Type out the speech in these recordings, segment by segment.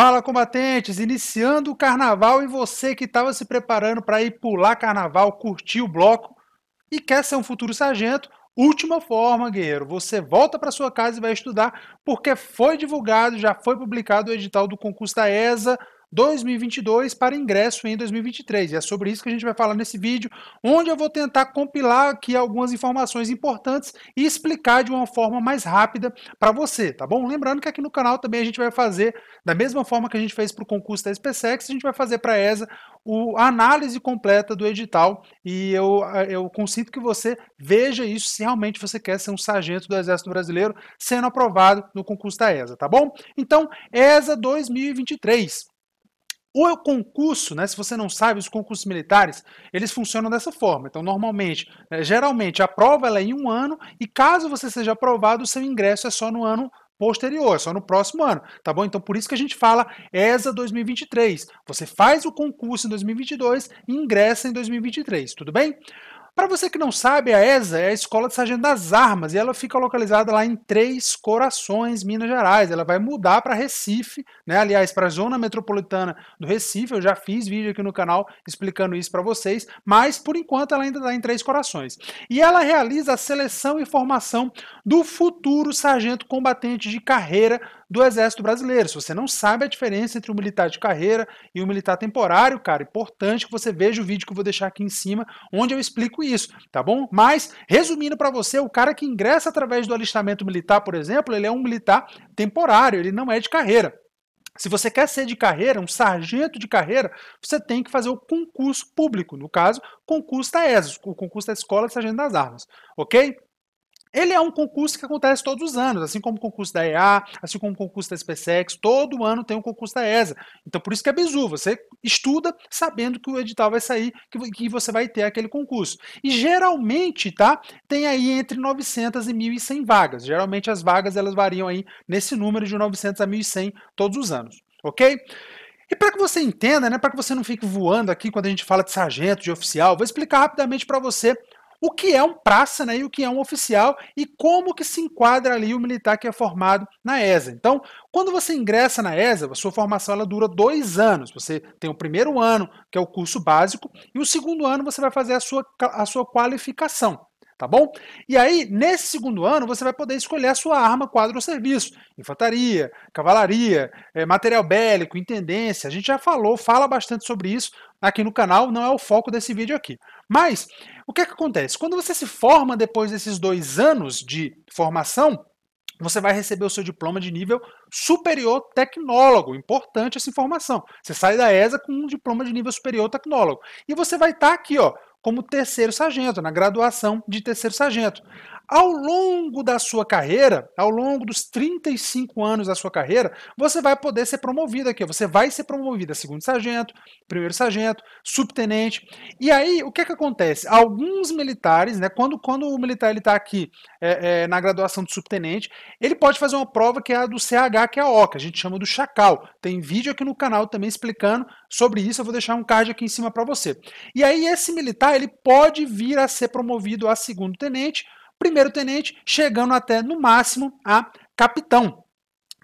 Fala combatentes, iniciando o carnaval e você que estava se preparando para ir pular carnaval, curtir o bloco e quer ser um futuro sargento, última forma, guerreiro, você volta para sua casa e vai estudar, porque foi divulgado, já foi publicado o edital do concurso da ESA 2022 para ingresso em 2023. E é sobre isso que a gente vai falar nesse vídeo, onde eu vou tentar compilar aqui algumas informações importantes e explicar de uma forma mais rápida para você, tá bom? Lembrando que aqui no canal também a gente vai fazer, da mesma forma que a gente fez para o concurso da SPSEX, a gente vai fazer para a ESA a análise completa do edital e eu, eu consinto que você veja isso se realmente você quer ser um sargento do Exército Brasileiro sendo aprovado no concurso da ESA, tá bom? Então, ESA 2023. O concurso, né, se você não sabe, os concursos militares, eles funcionam dessa forma. Então, normalmente, né, geralmente, a prova ela é em um ano e caso você seja aprovado, o seu ingresso é só no ano posterior, é só no próximo ano, tá bom? Então, por isso que a gente fala ESA 2023. Você faz o concurso em 2022 e ingressa em 2023, tudo bem? Para você que não sabe, a ESA é a Escola de Sargento das Armas e ela fica localizada lá em Três Corações, Minas Gerais. Ela vai mudar para Recife, né? aliás, para a zona metropolitana do Recife. Eu já fiz vídeo aqui no canal explicando isso para vocês, mas por enquanto ela ainda está em Três Corações. E ela realiza a seleção e formação do futuro sargento combatente de carreira do Exército Brasileiro. Se você não sabe a diferença entre um militar de carreira e um militar temporário, cara, é importante que você veja o vídeo que eu vou deixar aqui em cima, onde eu explico isso, tá bom? Mas, resumindo para você, o cara que ingressa através do alistamento militar, por exemplo, ele é um militar temporário, ele não é de carreira. Se você quer ser de carreira, um sargento de carreira, você tem que fazer o concurso público, no caso, concurso da ESAS, o concurso da Escola de Sargento das Armas, ok? Ele é um concurso que acontece todos os anos, assim como o concurso da EA, assim como o concurso da SpaceX, todo ano tem um concurso da ESA. Então, por isso que é bizu, você estuda sabendo que o edital vai sair, que você vai ter aquele concurso. E geralmente, tá, tem aí entre 900 e 1.100 vagas. Geralmente as vagas elas variam aí nesse número de 900 a 1.100 todos os anos, ok? E para que você entenda, né, para que você não fique voando aqui quando a gente fala de sargento, de oficial, vou explicar rapidamente para você o que é um praça né, e o que é um oficial e como que se enquadra ali o militar que é formado na ESA. Então, quando você ingressa na ESA, a sua formação ela dura dois anos. Você tem o primeiro ano, que é o curso básico, e o segundo ano você vai fazer a sua, a sua qualificação tá bom? E aí, nesse segundo ano, você vai poder escolher a sua arma, quadro ou serviço. Infantaria, cavalaria, eh, material bélico, intendência. A gente já falou, fala bastante sobre isso aqui no canal, não é o foco desse vídeo aqui. Mas, o que, é que acontece? Quando você se forma depois desses dois anos de formação, você vai receber o seu diploma de nível superior tecnólogo. Importante essa informação. Você sai da ESA com um diploma de nível superior tecnólogo. E você vai estar tá aqui, ó, como terceiro sargento, na graduação de terceiro sargento. Ao longo da sua carreira, ao longo dos 35 anos da sua carreira, você vai poder ser promovido aqui. Você vai ser promovido a segundo sargento, primeiro sargento, subtenente. E aí, o que, é que acontece? Alguns militares, né, quando, quando o militar está aqui é, é, na graduação de subtenente, ele pode fazer uma prova que é a do CH, que é a OCA, a gente chama do Chacal. Tem vídeo aqui no canal também explicando sobre isso. Eu vou deixar um card aqui em cima para você. E aí, esse militar ele pode vir a ser promovido a segundo tenente primeiro-tenente, chegando até, no máximo, a capitão.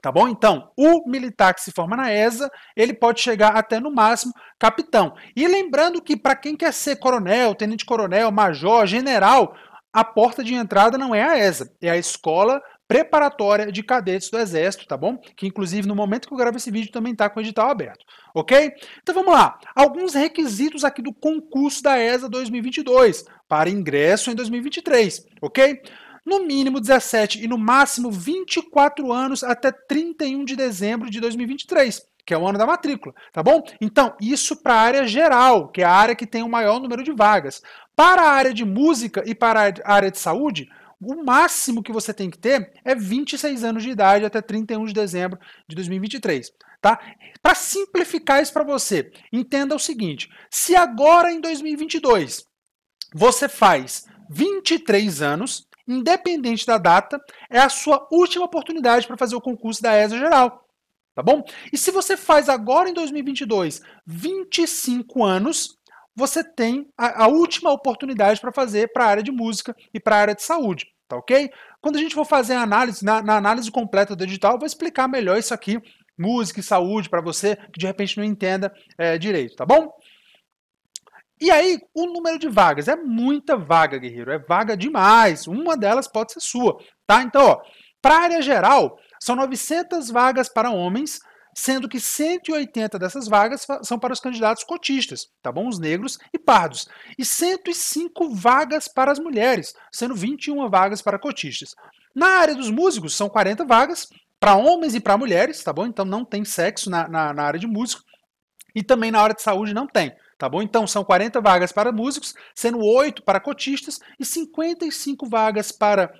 Tá bom? Então, o militar que se forma na ESA, ele pode chegar até no máximo capitão. E lembrando que para quem quer ser coronel, tenente-coronel, major, general, a porta de entrada não é a ESA, é a escola preparatória de cadetes do Exército, tá bom? Que inclusive no momento que eu gravo esse vídeo também está com o edital aberto, ok? Então vamos lá. Alguns requisitos aqui do concurso da ESA 2022 para ingresso em 2023, ok? no mínimo 17 e no máximo 24 anos até 31 de dezembro de 2023, que é o ano da matrícula, tá bom? Então, isso para a área geral, que é a área que tem o maior número de vagas. Para a área de música e para a área de saúde, o máximo que você tem que ter é 26 anos de idade até 31 de dezembro de 2023. Tá? Para simplificar isso para você, entenda o seguinte: se agora em 2022 você faz 23 anos, independente da data, é a sua última oportunidade para fazer o concurso da ESA Geral. Tá bom? E se você faz agora em 2022 25 anos, você tem a, a última oportunidade para fazer para a área de música e para a área de saúde tá ok? Quando a gente for fazer a análise, na, na análise completa do edital, eu vou explicar melhor isso aqui, música e saúde, para você que de repente não entenda é, direito, tá bom? E aí, o número de vagas. É muita vaga, guerreiro. É vaga demais. Uma delas pode ser sua, tá? Então, ó, para área geral, são 900 vagas para homens sendo que 180 dessas vagas são para os candidatos cotistas, tá bom? Os negros e pardos. E 105 vagas para as mulheres, sendo 21 vagas para cotistas. Na área dos músicos, são 40 vagas para homens e para mulheres, tá bom? Então não tem sexo na, na, na área de músico. E também na área de saúde não tem tá bom? Então são 40 vagas para músicos, sendo 8 para cotistas e 55 vagas para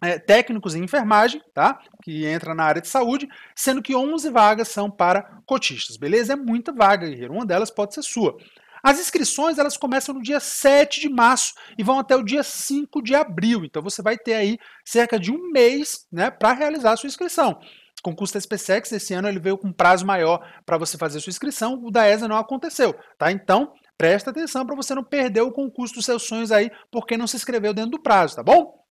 é, técnicos em enfermagem, tá? Que entra na área de saúde, sendo que 11 vagas são para cotistas, beleza? É muita vaga, guerreiro. Uma delas pode ser sua. As inscrições elas começam no dia 7 de março e vão até o dia 5 de abril. Então você vai ter aí cerca de um mês, né, para realizar a sua inscrição. O concurso da SpaceX esse ano ele veio com um prazo maior para você fazer a sua inscrição, o da ESA não aconteceu, tá? Então, presta atenção para você não perder o concurso dos seus sonhos aí, porque não se inscreveu dentro do prazo, tá bom?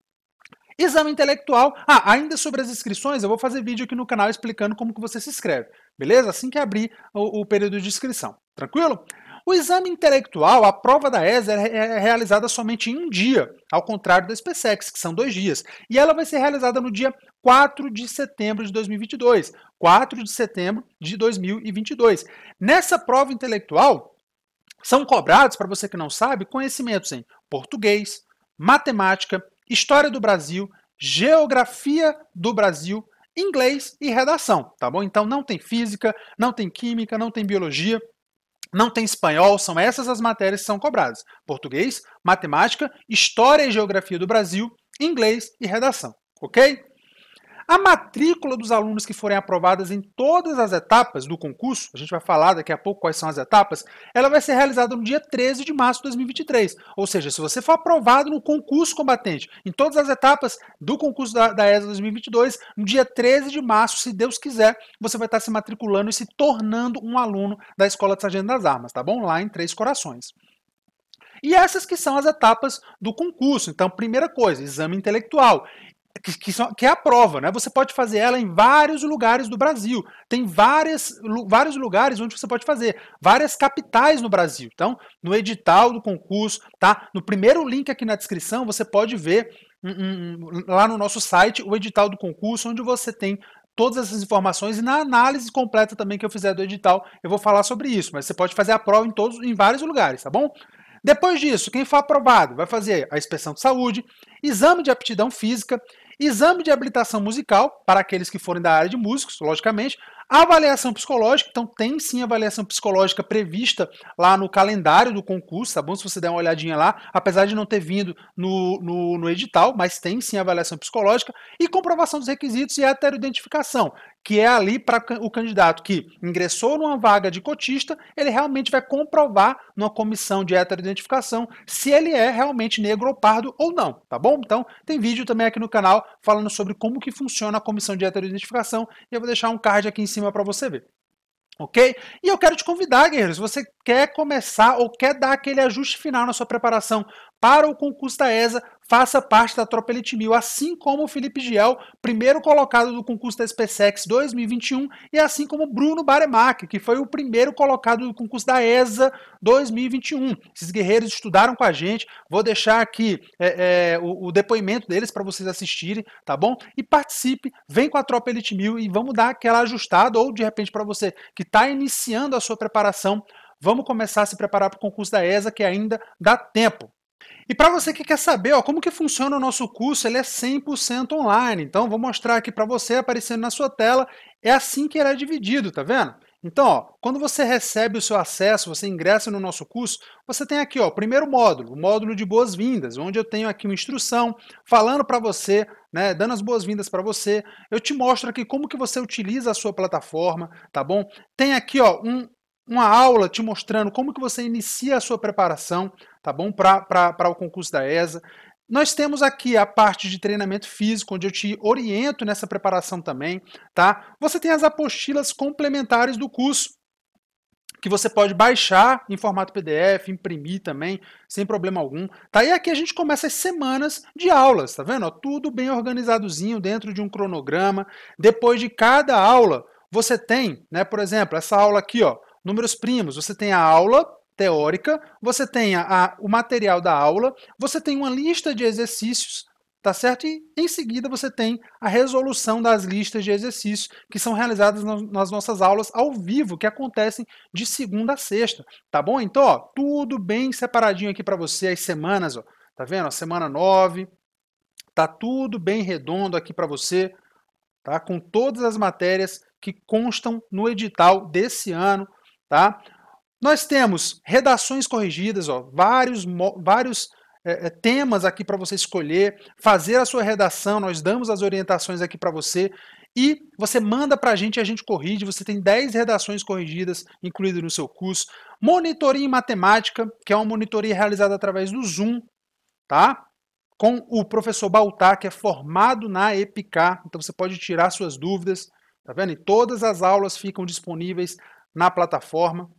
Exame intelectual. Ah, ainda sobre as inscrições, eu vou fazer vídeo aqui no canal explicando como que você se inscreve, beleza? Assim que abrir o, o período de inscrição, tranquilo? O exame intelectual, a prova da ESA, é, é, é realizada somente em um dia, ao contrário da SpaceX, que são dois dias. E ela vai ser realizada no dia 4 de setembro de 2022. 4 de setembro de 2022. Nessa prova intelectual, são cobrados, para você que não sabe, conhecimentos em português, matemática, história do Brasil, geografia do Brasil, inglês e redação, tá bom? Então não tem física, não tem química, não tem biologia, não tem espanhol, são essas as matérias que são cobradas: português, matemática, história e geografia do Brasil, inglês e redação, ok? A matrícula dos alunos que forem aprovadas em todas as etapas do concurso, a gente vai falar daqui a pouco quais são as etapas, ela vai ser realizada no dia 13 de março de 2023. Ou seja, se você for aprovado no concurso combatente, em todas as etapas do concurso da, da ESA 2022, no dia 13 de março, se Deus quiser, você vai estar se matriculando e se tornando um aluno da Escola de Sargento das Armas, tá bom? Lá em Três Corações. E essas que são as etapas do concurso. Então, primeira coisa, exame intelectual que, que, são, que, é a prova, né? Você pode fazer ela em vários lugares do Brasil. Tem várias, lu, vários lugares onde você pode fazer, várias capitais no Brasil. Então, no edital do concurso, tá? No primeiro link aqui na descrição, você pode ver um, um, hum, lá no nosso site o edital do concurso, onde você tem todas essas informações e na análise completa também que eu fizer do edital, eu vou falar sobre isso, mas você pode fazer a prova em todos em vários lugares, tá bom? Depois disso, quem for aprovado vai fazer a inspeção de saúde, exame de aptidão física exame de habilitação musical, para aqueles que forem da área de músicos, logicamente, avaliação psicológica, então tem sim avaliação psicológica prevista lá no calendário do concurso, tá bom? Se você der uma olhadinha lá, apesar de não ter vindo no, no, no edital, mas tem sim avaliação psicológica, e comprovação dos requisitos e heteroidentificação que é ali para o candidato que ingressou numa vaga de cotista, ele realmente vai comprovar numa comissão de heteroidentificação se ele é realmente negro ou pardo ou não, tá bom? Então, tem vídeo também aqui no canal falando sobre como que funciona a comissão de heteroidentificação e eu vou deixar um card aqui em cima para você ver. Ok? E eu quero te convidar, guerreiros, se você quer começar ou quer dar aquele ajuste final na sua preparação para o concurso da ESA faça parte da Tropa Elite 1000, assim como o Felipe Giel, primeiro colocado do concurso da SpaceX 2021, e assim como Bruno Baremack, que foi o primeiro colocado do concurso da ESA 2021. Esses guerreiros estudaram com a gente, vou deixar aqui é, é, o, o, depoimento deles para vocês assistirem, tá bom? E participe, vem com a Tropa Elite 1000 e vamos dar aquela ajustada, ou de repente para você que está iniciando a sua preparação, vamos começar a se preparar para o concurso da ESA, que ainda dá tempo. E para você que quer saber ó, como que funciona o nosso curso, ele é 100% online. Então, vou mostrar aqui para você, aparecendo na sua tela. É assim que ele é dividido, tá vendo? Então, ó, quando você recebe o seu acesso, você ingressa no nosso curso, você tem aqui ó, o primeiro módulo, o módulo de boas-vindas, onde eu tenho aqui uma instrução falando para você, né, dando as boas-vindas para você. Eu te mostro aqui como que você utiliza a sua plataforma, tá bom? Tem aqui ó, um, uma aula te mostrando como que você inicia a sua preparação, tá bom? Para o concurso da ESA. Nós temos aqui a parte de treinamento físico, onde eu te oriento nessa preparação também, tá? Você tem as apostilas complementares do curso, que você pode baixar em formato PDF, imprimir também, sem problema algum. Tá? E aqui a gente começa as semanas de aulas, tá vendo? Ó, tudo bem organizadozinho dentro de um cronograma. Depois de cada aula, você tem, né, por exemplo, essa aula aqui, ó, números primos. Você tem a aula teórica, você tem a, a, o material da aula, você tem uma lista de exercícios, tá certo? E em seguida você tem a resolução das listas de exercícios que são realizadas no, nas nossas aulas ao vivo, que acontecem de segunda a sexta, tá bom? Então, ó, tudo bem separadinho aqui para você as semanas, ó. Tá vendo? a semana 9, tá tudo bem redondo aqui para você, tá? Com todas as matérias que constam no edital desse ano Tá? Nós temos redações corrigidas, ó, vários, vários é, é, temas aqui para você escolher, fazer a sua redação, nós damos as orientações aqui para você e você manda para a gente e a gente corrige. Você tem 10 redações corrigidas incluídas no seu curso. Monitoria em matemática, que é uma monitoria realizada através do Zoom, tá? com o professor Baltar, que é formado na EPICAR então você pode tirar suas dúvidas, tá vendo? E todas as aulas ficam disponíveis na plataforma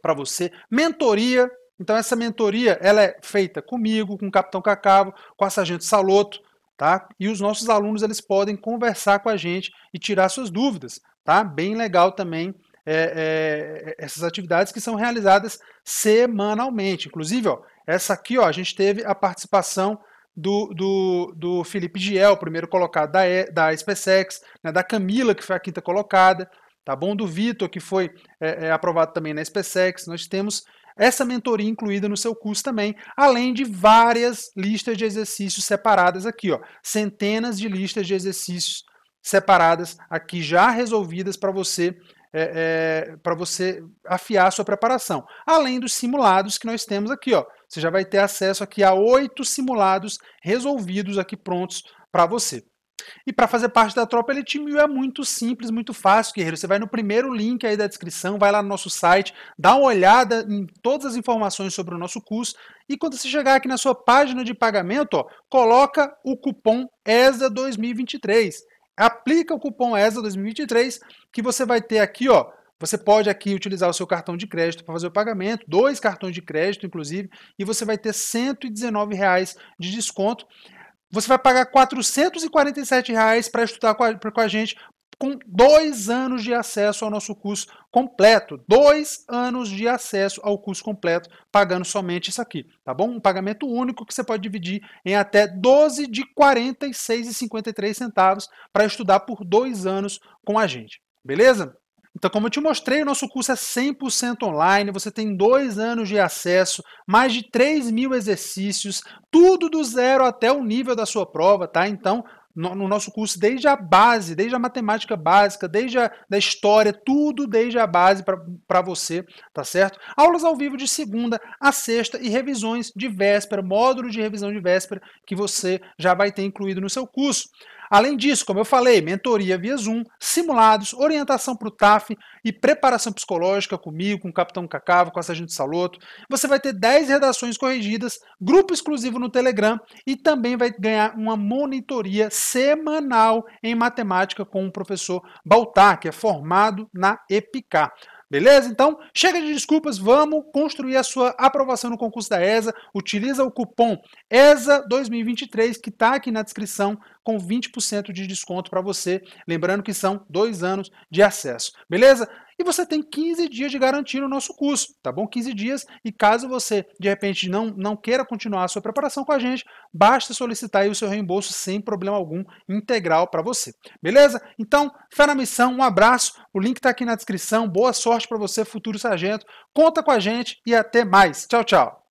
para você. Mentoria, então essa mentoria ela é feita comigo, com o Capitão Cacavo, com a Sargento Saloto, tá? E os nossos alunos eles podem conversar com a gente e tirar suas dúvidas, tá? Bem legal também é, é, essas atividades que são realizadas semanalmente. Inclusive, ó, essa aqui, ó, a gente teve a participação do, do, do Felipe Giel, o primeiro colocado da, e, da SpaceX, né, da Camila, que foi a quinta colocada, tá bom? Do Vitor, que foi é, é, aprovado também na SpaceX, nós temos essa mentoria incluída no seu curso também, além de várias listas de exercícios separadas aqui, ó, centenas de listas de exercícios separadas aqui já resolvidas para você é, é, para você afiar a sua preparação. Além dos simulados que nós temos aqui, ó, você já vai ter acesso aqui a oito simulados resolvidos aqui prontos para você. E para fazer parte da tropa ele Elite é muito simples, muito fácil, guerreiro. Você vai no primeiro link aí da descrição, vai lá no nosso site, dá uma olhada em todas as informações sobre o nosso curso e quando você chegar aqui na sua página de pagamento, ó, coloca o cupom ESA 2023. Aplica o cupom ESA 2023 que você vai ter aqui, ó, você pode aqui utilizar o seu cartão de crédito para fazer o pagamento, dois cartões de crédito, inclusive, e você vai ter R$ 119 de desconto. Você vai pagar 447 reais para estudar com a, com a gente com dois anos de acesso ao nosso curso completo. Dois anos de acesso ao curso completo, pagando somente isso aqui, tá bom? Um pagamento único que você pode dividir em até 12 de R$ 46,53 para estudar por dois anos com a gente, beleza? Então, como eu te mostrei, o nosso curso é 100% online, você tem dois anos de acesso, mais de 3 mil exercícios, tudo do zero até o nível da sua prova, tá? Então, no, nosso curso desde a base, desde a matemática básica, desde a da história, tudo desde a base para você, tá certo? Aulas ao vivo de segunda a sexta e revisões de véspera, módulo de revisão de véspera que você já vai ter incluído no seu curso. Além disso, como eu falei, mentoria via Zoom, simulados, orientação para o TAF e preparação psicológica comigo, com o Capitão Cacavo, com a Sargento Saloto. Você vai ter 10 redações corrigidas, grupo exclusivo no Telegram e também vai ganhar uma monitoria semanal em matemática com o professor Baltar, que é formado na EPICAR. Beleza? Então, chega de desculpas, vamos construir a sua aprovação no concurso da ESA. Utiliza o cupom ESA2023 que está aqui na descrição com 20% de desconto para você. Lembrando que são dois anos de acesso, beleza? E você tem 15 dias de garantia no nosso curso, tá bom? 15 dias. E caso você, de repente, não, não queira continuar a sua preparação com a gente, basta solicitar o seu reembolso sem problema algum, integral para você. Beleza? Então, fé na missão, um abraço. O link está aqui na descrição. Boa sorte para você, futuro sargento. Conta com a gente e até mais. Tchau, tchau.